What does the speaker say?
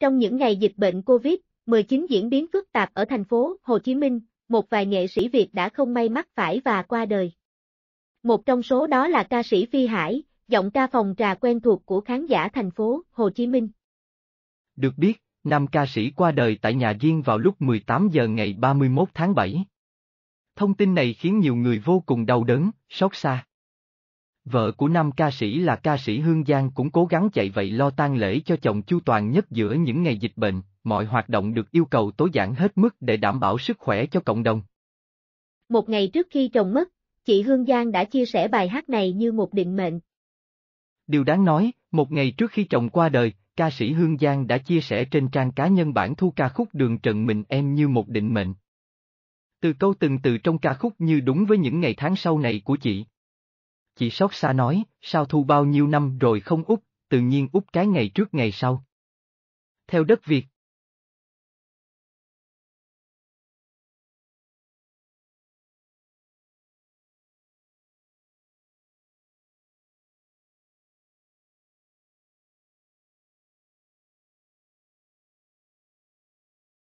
Trong những ngày dịch bệnh COVID-19 diễn biến phức tạp ở thành phố Hồ Chí Minh, một vài nghệ sĩ Việt đã không may mắc phải và qua đời. Một trong số đó là ca sĩ Phi Hải, giọng ca phòng trà quen thuộc của khán giả thành phố Hồ Chí Minh. Được biết, nam ca sĩ qua đời tại nhà riêng vào lúc 18 giờ ngày 31 tháng 7. Thông tin này khiến nhiều người vô cùng đau đớn, xót xa. Vợ của nam ca sĩ là ca sĩ Hương Giang cũng cố gắng chạy vậy lo tang lễ cho chồng Chu Toàn nhất giữa những ngày dịch bệnh, mọi hoạt động được yêu cầu tối giản hết mức để đảm bảo sức khỏe cho cộng đồng. Một ngày trước khi chồng mất, chị Hương Giang đã chia sẻ bài hát này như một định mệnh. Điều đáng nói, một ngày trước khi chồng qua đời, ca sĩ Hương Giang đã chia sẻ trên trang cá nhân bản thu ca khúc Đường Trần Mình Em như một định mệnh. Từ câu từng từ trong ca khúc như đúng với những ngày tháng sau này của chị. Chị sót xa nói, sao thu bao nhiêu năm rồi không úp, tự nhiên úp cái ngày trước ngày sau. Theo đất Việt,